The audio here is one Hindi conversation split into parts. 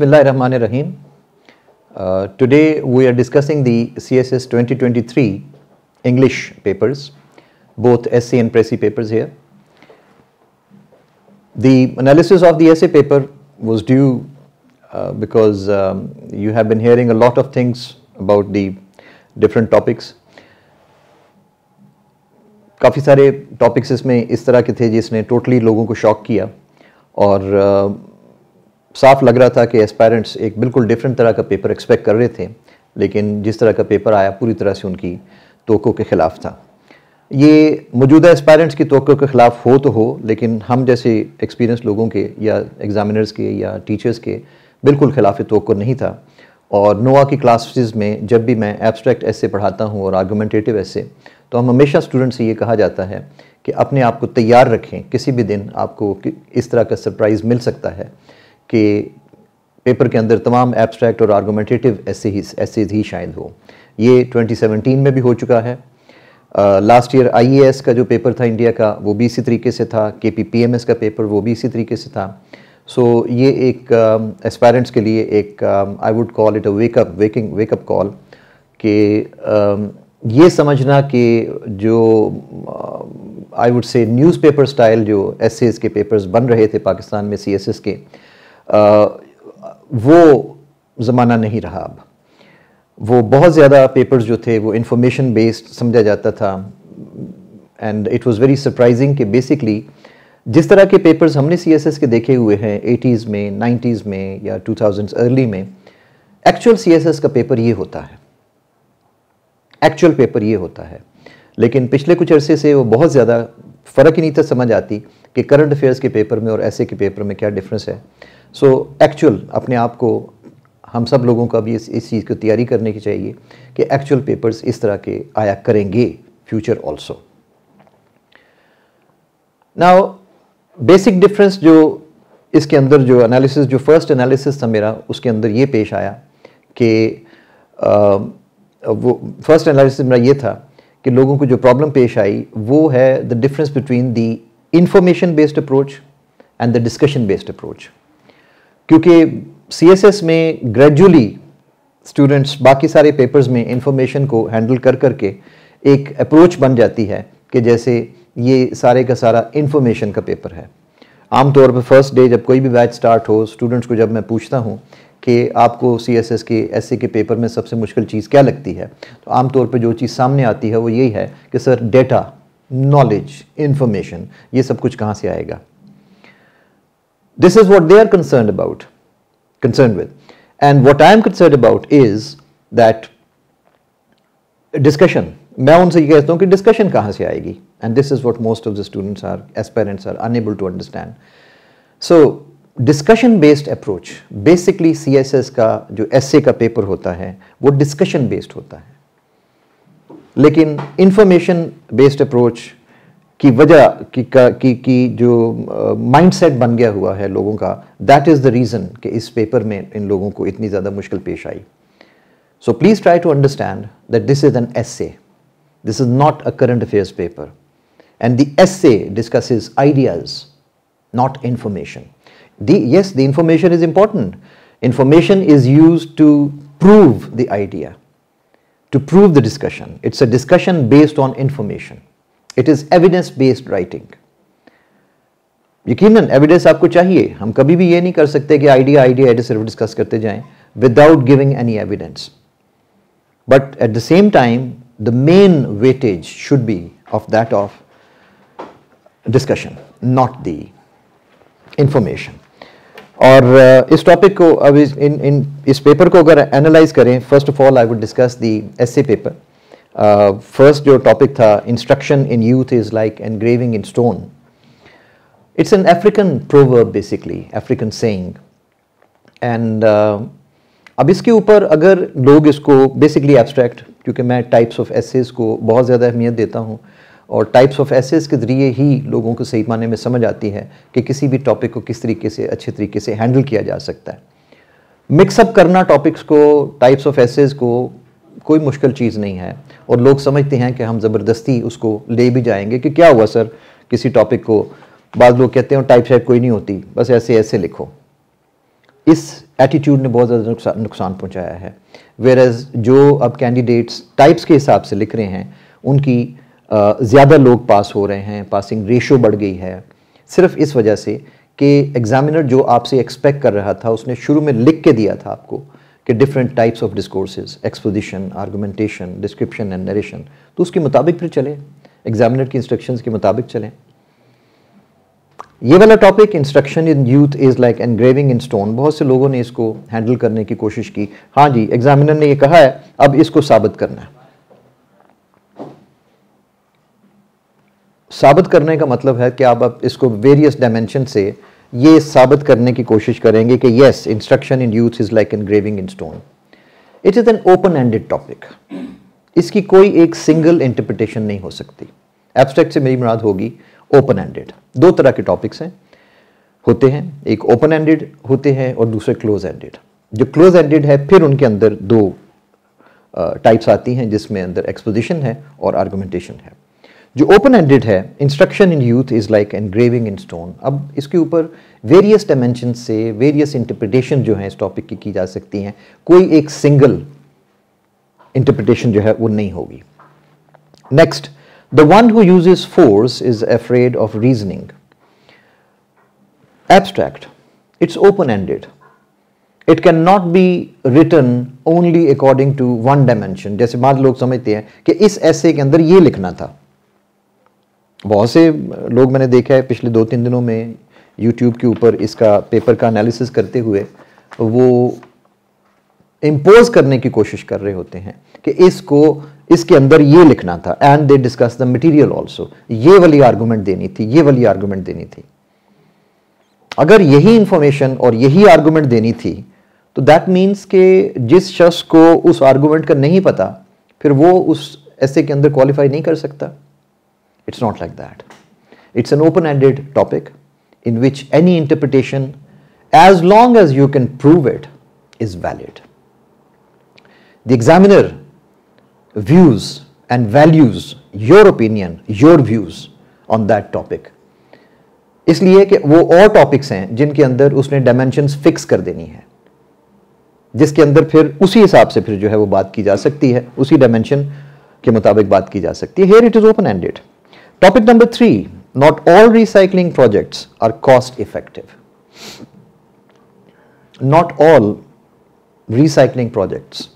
Bismillah Rahman Rahim. Uh, today we are discussing the CSS 2023 English papers, both essay and pressy papers here. The analysis of the essay paper was due uh, because um, you have been hearing a lot of things about the different topics. काफ़ी सारे टॉपिक्स इसमें इस तरह के थे जिसने टोटली लोगों को शॉक किया और uh, साफ लग रहा था कि एस्पायरेंट्स एक बिल्कुल डिफरेंट तरह का पेपर एक्सपेक्ट कर रहे थे लेकिन जिस तरह का पेपर आया पूरी तरह से उनकी तोक़ों के ख़िलाफ़ था ये मौजूदा एस्पायरेंट्स की तोक़ों के ख़िलाफ़ हो तो हो लेकिन हम जैसे एक्सपीरियंस लोगों के या एग्ज़ामिनर्स के या टीचर्स के बिल्कुल खिलाफ तो नहीं था और नोवा की क्लासेस में जब भी मैं एब्स्ट्रैक्ट ऐसे पढ़ाता हूँ और आर्गूमेंटेटिव ऐसे तो हम हमेशा स्टूडेंट से ये कहा जाता है कि अपने आप को तैयार रखें किसी भी दिन आपको इस तरह का सरप्राइज़ मिल सकता है कि पेपर के अंदर तमाम एब्स्ट्रैक्ट और आर्गोमेंटेटिव ऐसे ही ऐसे ही शायद हो ये 2017 में भी हो चुका है लास्ट ईयर आई का जो पेपर था इंडिया का वो भी इसी तरीके से था के पीपीएमएस का पेपर वो भी इसी तरीके से था सो so, ये एक एस्पायरेंट्स uh, के लिए एक I would call it a wake up waking wake up call कि ये समझना कि जो I would say newspaper style जो एस के पेपर्स बन रहे थे पाकिस्तान में सी के वो ज़माना नहीं रहा अब वो बहुत ज़्यादा पेपर्स जो थे वो इंफॉर्मेशन बेस्ड समझा जाता था and it was very surprising कि बेसिकली जिस तरह के पेपर्स हमने सीएसएस के देखे हुए हैं एटीज़ में नाइन्टीज़ में या टू अर्ली में एक्चुअल सीएसएस का पेपर ये होता है एक्चुअल पेपर ये होता है लेकिन पिछले कुछ अरसे से वो बहुत ज़्यादा फ़र्क ही नहीं था समझ आती कि करंट अफेयर्स के पेपर में और ऐसे के पेपर में क्या डिफरेंस है सो so, एक्चुअल अपने आप को हम सब लोगों का भी इस इस चीज़ की तैयारी करने की चाहिए कि एक्चुअल पेपर्स इस तरह के आया करेंगे future also now basic difference जो इसके अंदर जो एनालिसिस जो फर्स्ट एनालिसिस था मेरा उसके अंदर ये पेश आया कि आ, वो फर्स्ट एनालिसिस मेरा ये था कि लोगों को जो प्रॉब्लम पेश आई वो है the difference between the information based approach and the discussion based approach क्योंकि सी में ग्रेजुअली स्टूडेंट्स बाकी सारे पेपर्स में इंफॉर्मेशन को हैंडल कर करके एक अप्रोच बन जाती है कि जैसे ये सारे का सारा इन्फॉर्मेशन का पेपर है आमतौर पर फर्स्ट डे जब कोई भी बैच स्टार्ट हो स्टूडेंट्स को जब मैं पूछता हूँ कि आपको सी एस एस के एस के पेपर में सबसे मुश्किल चीज़ क्या लगती है तो आमतौर पर जो चीज़ सामने आती है वो यही है कि सर डेटा नॉलेज इन्फॉर्मेशन ये सब कुछ कहाँ से आएगा This is what they are concerned about, concerned with. And what I am concerned about is that discussion मैं उनसे ये कहता हूँ कि डिस्कशन कहाँ से आएगी and this is what most of the students are as parents are unable to understand so discussion based approach basically C S S का जो एस ए का पेपर होता है वो डिस्कशन बेस्ड होता है लेकिन इंफॉर्मेशन बेस्ड अप्रोच की वजह की, की, की जो माइंड uh, बन गया हुआ है लोगों का दैट इज़ द रीज़न कि इस पेपर में इन लोगों को इतनी ज़्यादा मुश्किल पेश आई so please try to understand that this is an essay a this is not a current affairs paper and the essay a discuss is ideas not information thus the information is important information is used to prove the idea to prove the discussion it's a discussion based on information it is evidence based writing यकीनन एविडेंस आपको चाहिए हम कभी भी ये नहीं कर सकते कि आइडिया आइडिया आइडिया सिर्फ डिस्कस करते जाएं without giving any evidence but at the same time the main weightage should be of that of discussion not the information और uh, इस टॉपिक को अब इस, इन इन इस पेपर को अगर एनालाइज करें first of all I would discuss the essay paper first uh, जो टॉपिक था instruction in youth is like engraving in stone it's an African proverb basically African saying and अब इसके ऊपर अगर लोग इसको बेसिकली एब्स्ट्रैक्ट क्योंकि मैं टाइप्स ऑफ एसेज को बहुत ज़्यादा अहमियत देता हूँ और टाइप्स ऑफ एसेज के ज़रिए ही लोगों को सही माने में समझ आती है कि किसी भी टॉपिक को किस तरीके से अच्छे तरीके से हैंडल किया जा सकता है मिक्सअप करना टॉपिक्स को टाइप्स ऑफ एसेस को कोई मुश्किल चीज़ नहीं है और लोग समझते हैं कि हम ज़बरदस्ती उसको ले भी जाएंगे कि क्या हुआ सर किसी टॉपिक को बाद लोग कहते हैं टाइप शाइप कोई नहीं होती बस ऐसे ऐसे लिखो इस एटीट्यूड ने बहुत ज़्यादा नुकसान पहुंचाया है वेर एज़ जो अब कैंडिडेट्स टाइप्स के हिसाब से लिख रहे हैं उनकी ज़्यादा लोग पास हो रहे हैं पासिंग रेशो बढ़ गई है सिर्फ इस वजह से कि एग्ज़ामिनर जो आपसे एक्सपेक्ट कर रहा था उसने शुरू में लिख के दिया था आपको कि different types of discourses exposition argumentation description and narration तो उसके मुताबिक फिर चलें एग्जामिनर की इंस्ट्रक्शन के मुताबिक चलें ये वाला topic instruction in youth is like engraving in stone बहुत से लोगों ने इसको हैंडल करने की कोशिश की हाँ जी एग्जामिनर ने ये कहा है अब इसको साबित करना है साबित करने का मतलब है कि आप अब इसको वेरियस डायमेंशन से ये साबित करने की कोशिश करेंगे कि yes instruction in youth is like engraving in stone it is an open ended topic इसकी कोई एक सिंगल इंटरप्रिटेशन नहीं हो सकती एब्स्ट्रैक्ट से मेरी मुराद होगी ओपन एंडेड दो तरह के टॉपिक्स हैं होते हैं एक ओपन एंडेड होते हैं और दूसरे क्लोज एंडेड जो क्लोज एंडेड है फिर उनके अंदर दो टाइप्स आती हैं जिसमें अंदर एक्सपोजिशन है और आर्गुमेंटेशन है जो ओपन एंडेड है instruction in youth is like engraving in stone अब इसके ऊपर वेरियस डायमेंशन से वेरियस इंटरप्रिटेशन जो है इस टॉपिक की की जा सकती हैं कोई एक सिंगल इंटरप्रिटेशन जो है वो नहीं होगी next the one who is force is afraid of reasoning abstract it's open ended it can not be written only according to one dimension जैसे बाद लोग समझते हैं कि इस ऐसे के अंदर ये लिखना था बहुत से लोग मैंने देखा है पिछले दो तीन दिनों में यूट्यूब के ऊपर इसका पेपर का एनालिसिस करते हुए वो इम्पोज करने की कोशिश कर रहे होते हैं कि इसको इसके अंदर ये लिखना था and they discuss the material also ये वाली आर्गूमेंट देनी थी ये वाली आर्गूमेंट देनी थी अगर यही इंफॉर्मेशन और यही आर्गूमेंट देनी थी तो दैट मीन्स के जिस शख्स को उस आर्गूमेंट का नहीं पता फिर वो उस ऐसे के अंदर क्वालिफाई नहीं कर सकता It's not like that. It's an open-ended topic in which any interpretation, as long as you can prove it, is valid. The examiner views and values your opinion, your views on that topic. इसलिए कि वो और टॉपिक्स हैं जिनके अंदर उसने डायमेंशंस फिक्स कर देनी है जिसके अंदर फिर उसी हिसाब से फिर जो है वो बात की जा सकती है उसी डायमेंशन के मुताबिक बात की जा सकती है here it is open ended Topic number three, not all recycling projects are cost effective. Not all recycling projects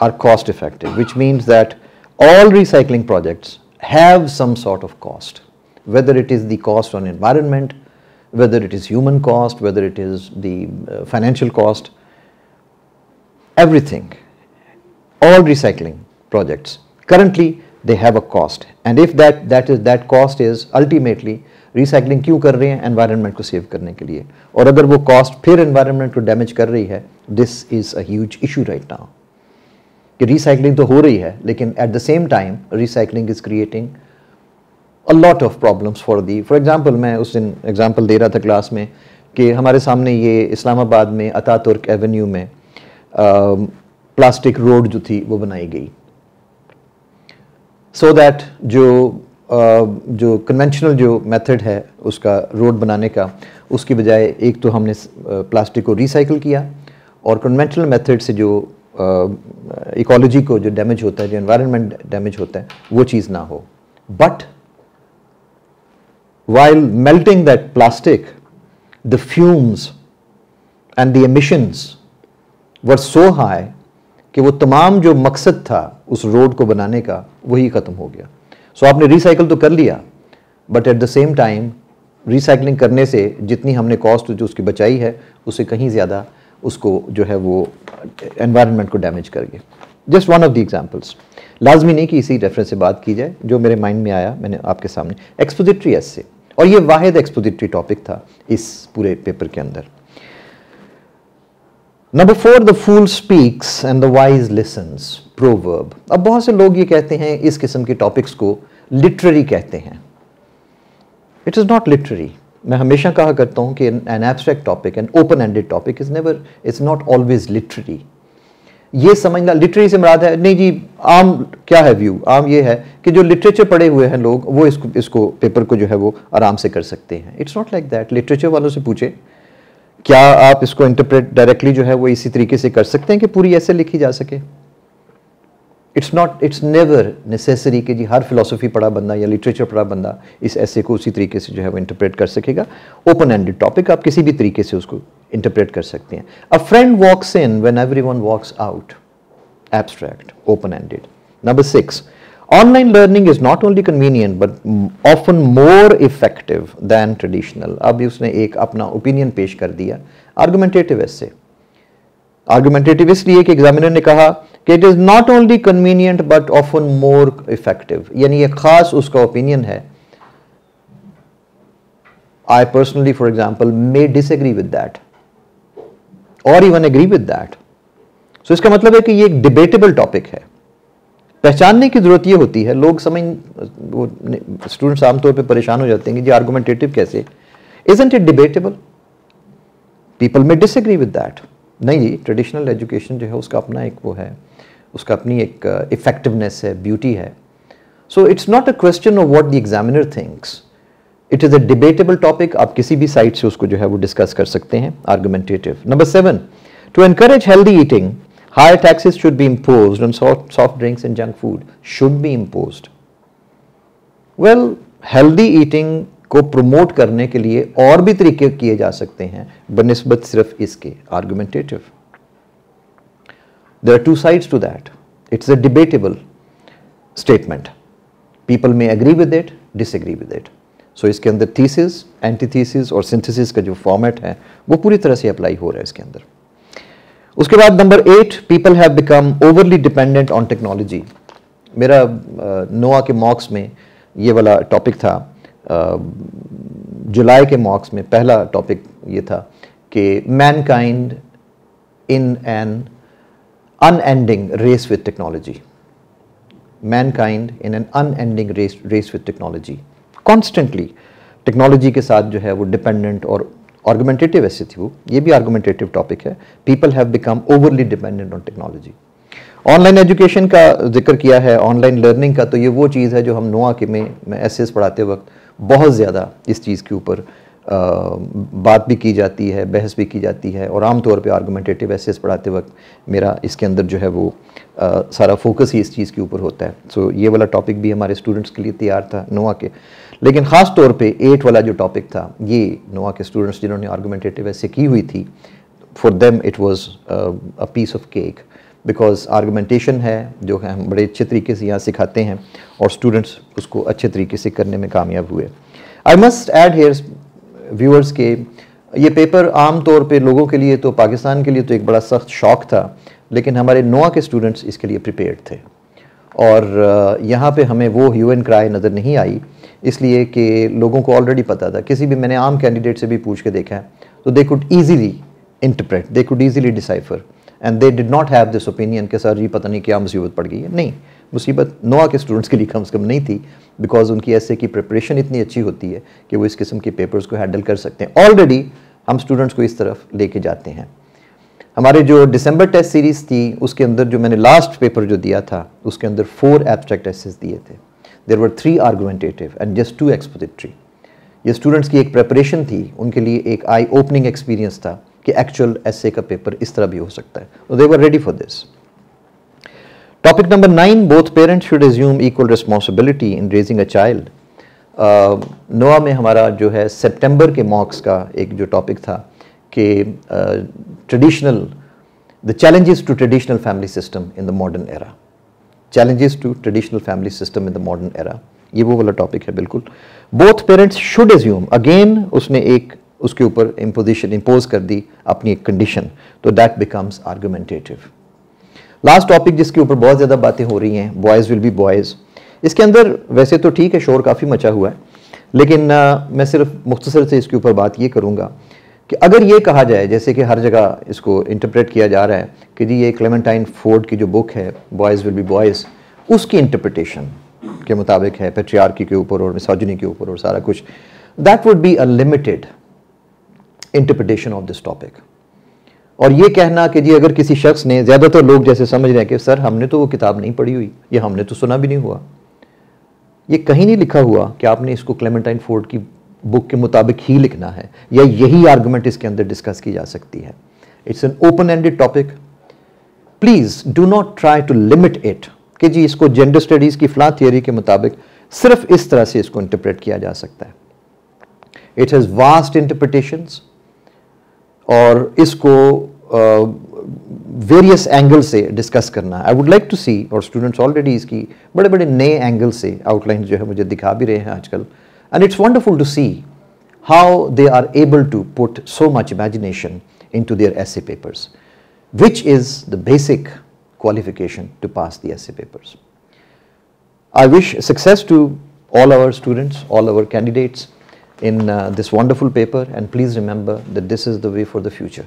are cost effective, which means that all recycling projects have some sort of cost, whether it is the cost on environment, whether it is human cost, whether it is the uh, financial cost, everything, all recycling projects, currently they have a cost and if that that is that cost is ultimately recycling क्यों कर रहे हैं एनवायरनमेंट को सेव करने के लिए और अगर वो कॉस्ट फिर एनवायरमेंट को डैमेज कर रही है this is a issue right now कि रिसाइकलिंग तो हो रही है लेकिन at the same time recycling is creating a lot of problems for the for example मैं उस दिन एग्जाम्पल दे रहा था क्लास में कि हमारे सामने ये इस्लामाबाद में अता तुर्क एवेन्यू में प्लास्टिक रोड जो थी वो बनाई गई सो दैट जो uh, जो कन्वेंशनल जो मेथड है उसका रोड बनाने का उसकी बजाय एक तो हमने प्लास्टिक uh, को रिसाइकिल किया और कन्वेंशनल मेथड से जो इकोलॉजी uh, को जो डैमेज होता है जो इन्वायरमेंट डैमेज होता है वो चीज़ ना हो but while melting that plastic the fumes and the emissions were so high कि वो तमाम जो मकसद था उस रोड को बनाने का वही ख़त्म हो गया सो so, आपने रिसाइकल तो कर लिया but at the same time recycling करने से जितनी हमने कॉस्ट जो उसकी बचाई है उससे कहीं ज़्यादा उसको जो है वो एनवायरनमेंट को डैमेज कर गया just one of the examples लाजमी नहीं कि इसी रेफरेंस से बात की जाए जो मेरे माइंड में आया मैंने आपके सामने एक्सपोजिट्री एस से और ये वाहिद एक्सपोजिट्री टॉपिक था इस पूरे पेपर के अंदर number four the fool speaks and the wise listens proverb अब बहुत से लोग ये कहते हैं इस किस्म के टॉपिक्स को लिटरेरी कहते हैं इट इज़ नॉट लिटरेरी मैं हमेशा कहा करता हूँ कि an abstract topic an open ended topic is never is not always literary ये समझना लिटरेरी से मराद है नहीं जी आम क्या है व्यू आम ये है कि जो लिटरेचर पढ़े हुए हैं लोग वो इसको इसको पेपर को जो है वो आराम से कर सकते हैं it's not like that literature वालों से पूछे क्या आप इसको इंटरप्रेट डायरेक्टली जो है वो इसी तरीके से कर सकते हैं कि पूरी ऐसे लिखी जा सके it's not it's never necessary कि जी हर फिलोसफी पढ़ा बंदा या लिटरेचर पढ़ा बंदा इस ऐसे को उसी तरीके से जो है वो इंटरप्रेट कर सकेगा ओपन एंडेड टॉपिक आप किसी भी तरीके से उसको इंटरप्रेट कर सकते हैं a friend walks in when everyone walks out abstract open ended number six Online learning is not only convenient but often more effective than traditional. he has given his opinion argumentative essay. Argumentative इसलिए the examiner ने कहा कि it is not only convenient but often more effective. यानी ये opinion I personally, for example, may disagree with that or even agree with that. So इसका मतलब है कि ये एक debatable topic पहचानने की ज़रूरत ये होती है लोग समझ वो स्टूडेंट्स आमतौर पे परेशान हो जाते हैं कि जी आर्गूमेंटेटिव कैसे इज इट डिबेटेबल पीपल में डिसग्री विद दैट नहीं जी ट्रेडिशनल एजुकेशन जो है उसका अपना एक वो है उसका अपनी एक इफेक्टिवनेस uh, है ब्यूटी है so it's not a question of what the examiner thinks it is a debatable topic आप किसी भी साइड से उसको जो है वो डिस्कस कर सकते हैं argumentative number seven to encourage healthy eating High taxes should be imposed on soft, drinks and junk food should be imposed well healthy eating ko promote karne ke liye aur bhi tarike kiye ja sakte hain banisbat sirf iske argumentative there are two sides to that it's a debatable statement people may agree with it disagree with it so iske andar thesis antithesis or synthesis ka jo format hai wo puri tarah se apply ho raha hai iske andar उसके बाद number eight people have become overly dependent on technology मेरा नोआ के मॉक्स में ये वाला टॉपिक था जुलाई के मॉक्स में पहला टॉपिक ये था कि mankind in an unending race with technology mankind in an unending race race with technology constantly technology के साथ जो है वो डिपेंडेंट और आर्गुमेंटेटिव ऐसे थी वो ये भी आर्गूमेंटेटिव टॉपिक है people have become overly dependent on technology online education का जिक्र किया है ऑनलाइन लर्निंग का तो ये वो चीज़ है जो हम नोआ के में एस पढ़ाते वक्त बहुत ज़्यादा इस चीज़ के ऊपर बात भी की जाती है बहस भी की जाती है और आमतौर पे आर्गुमेंटेटिव एसेस पढ़ाते वक्त मेरा इसके अंदर जो है वो आ, सारा फोकस ही इस चीज़ के ऊपर होता है सो so, ये वाला टॉपिक भी हमारे स्टूडेंट्स के लिए तैयार था नोआ के लेकिन ख़ास तौर पे एट वाला जो टॉपिक था ये नोआ के स्टूडेंट्स जिन्होंने आर्गूमेंटेटिव ऐसे की हुई थी for them it was a piece of cake because argumentation है जो है हम बड़े अच्छे तरीके से यहाँ सिखाते हैं और स्टूडेंट्स उसको अच्छे तरीके से करने में कामयाब हुए I must add here viewers के ये पेपर आम तौर पे लोगों के लिए तो पाकिस्तान के लिए तो एक बड़ा सख्त शौक था लेकिन हमारे नोआ के स्टूडेंट्स इसके लिए प्रिपेयर्ड थे और यहाँ पे हमें वो ह्यू एन क्राई नज़र नहीं आई इसलिए कि लोगों को ऑलरेडी पता था किसी भी मैंने आम कैंडिडेट से भी पूछ के देखा है तो they could easily interpret they could easily decipher and they did not have this opinion कि सर ये पता नहीं क्या मुसीबत पड़ गई है नहीं मुसीबत नोआ के स्टूडेंट्स के लिए कम से कम नहीं थी बिकॉज उनकी ऐसे की प्रिपरेशन इतनी अच्छी होती है कि वो इस किस्म के पेपर्स को हैंडल कर सकते हैं ऑलरेडी हम स्टूडेंट्स को इस तरफ लेके जाते हैं हमारे जो डिसम्बर टेस्ट सीरीज़ थी उसके अंदर जो मैंने लास्ट पेपर जो दिया था उसके अंदर फोर एब्स्ट्रैक्ट एसेस दिए थे there were three argumentative and just two expository ये स्टूडेंट्स की एक प्रेपरेशन थी उनके लिए एक आई ओपनिंग एक्सपीरियंस था कि एक्चुअल एसे का पेपर इस तरह भी हो सकता है they were ready for this Topic number nine, both parents should assume equal responsibility in raising a child. नोआ uh, में हमारा जो है सेप्टेम्बर के मॉक्स का एक जो टॉपिक था कि traditional the challenges to traditional family system in the modern era challenges to traditional family system in the modern era ये वो वाला टॉपिक है बिल्कुल both parents should assume again उसने एक उसके ऊपर इम्पोजिशन इम्पोज कर दी अपनी एक कंडीशन तो that becomes argumentative last topic जिसके ऊपर बहुत ज़्यादा बातें हो रही हैं बॉयज़ विल बी बॉयज़ इसके अंदर वैसे तो ठीक है शोर काफ़ी मचा हुआ है लेकिन आ, मैं सिर्फ मुख्तसर से इसके ऊपर बात ये करूँगा कि अगर ये कहा जाए जैसे कि हर जगह इसको इंटरप्रेट किया जा रहा है कि जी ये क्लेमेंटाइन फोर्ड की जो बुक है बॉयज़ विल बी बॉयज़ उसकी इंटरप्रटेशन के मुताबिक है पेट्रियार्की के ऊपर और मिसाजनी के ऊपर और सारा कुछ that would be a limited interpretation of this topic और ये कहना कि जी अगर किसी शख्स ने ज़्यादातर लोग जैसे समझ रहे हैं कि सर हमने तो वो किताब नहीं पढ़ी हुई या हमने तो सुना भी नहीं हुआ ये कहीं नहीं लिखा हुआ कि आपने इसको क्लेमेंटाइन फोर्ड की बुक के मुताबिक ही लिखना है या यही आर्गूमेंट इसके अंदर डिस्कस की जा सकती है it's an open ended topic please do not try to limit it कि जी इसको जेंडर स्टडीज़ की फ्ला थियोरी के मुताबिक सिर्फ इस तरह से इसको इंटरप्रेट किया जा सकता है इट हैज़ वास्ट इंटरप्रटेशंस और इसको वेरियस एंगल से डिस्कस करना I would like to see और स्टूडेंट्स ऑलरेडी इसकी बड़े बड़े नए एंगल से आउटलाइन जो है मुझे दिखा भी रहे हैं आजकल and it's wonderful to see how they are able to put so much imagination into their essay papers, which is the basic qualification to pass the essay papers. I wish success to all our students, all our candidates in uh, this wonderful paper and please remember that this is the way for the future.